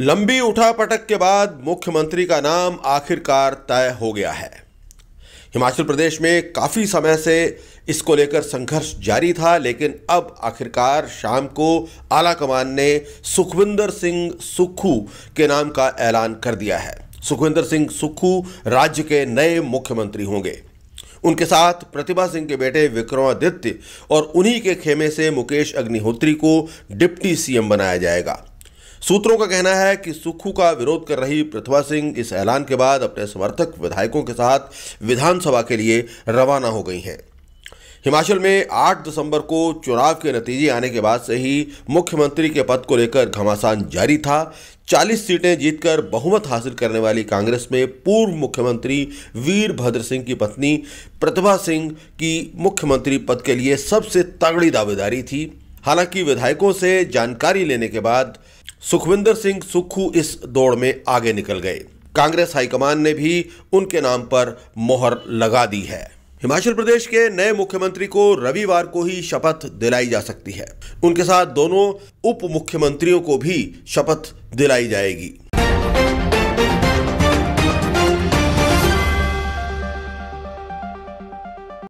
लंबी उठापटक के बाद मुख्यमंत्री का नाम आखिरकार तय हो गया है हिमाचल प्रदेश में काफ़ी समय से इसको लेकर संघर्ष जारी था लेकिन अब आखिरकार शाम को आला कमान ने सुखविंदर सिंह सुक्खू के नाम का ऐलान कर दिया है सुखविंदर सिंह सुक्खू राज्य के नए मुख्यमंत्री होंगे उनके साथ प्रतिभा सिंह के बेटे विक्रमादित्य और उन्हीं के खेमे से मुकेश अग्निहोत्री को डिप्टी सीएम बनाया जाएगा सूत्रों का कहना है कि सुक्खू का विरोध कर रही प्रतिभा सिंह इस ऐलान के बाद अपने समर्थक विधायकों के साथ विधानसभा के लिए रवाना हो गई हैं हिमाचल में 8 दिसंबर को चुनाव के नतीजे आने के बाद से ही मुख्यमंत्री के पद को लेकर घमासान जारी था 40 सीटें जीतकर बहुमत हासिल करने वाली कांग्रेस में पूर्व मुख्यमंत्री वीरभद्र सिंह की पत्नी प्रतिभा सिंह की मुख्यमंत्री पद के लिए सबसे तगड़ी दावेदारी थी हालांकि विधायकों से जानकारी लेने के बाद सुखविंदर सिंह सुक्खू इस दौड़ में आगे निकल गए कांग्रेस हाईकमान ने भी उनके नाम पर मोहर लगा दी है हिमाचल प्रदेश के नए मुख्यमंत्री को रविवार को ही शपथ दिलाई जा सकती है उनके साथ दोनों उप मुख्यमंत्रियों को भी शपथ दिलाई जाएगी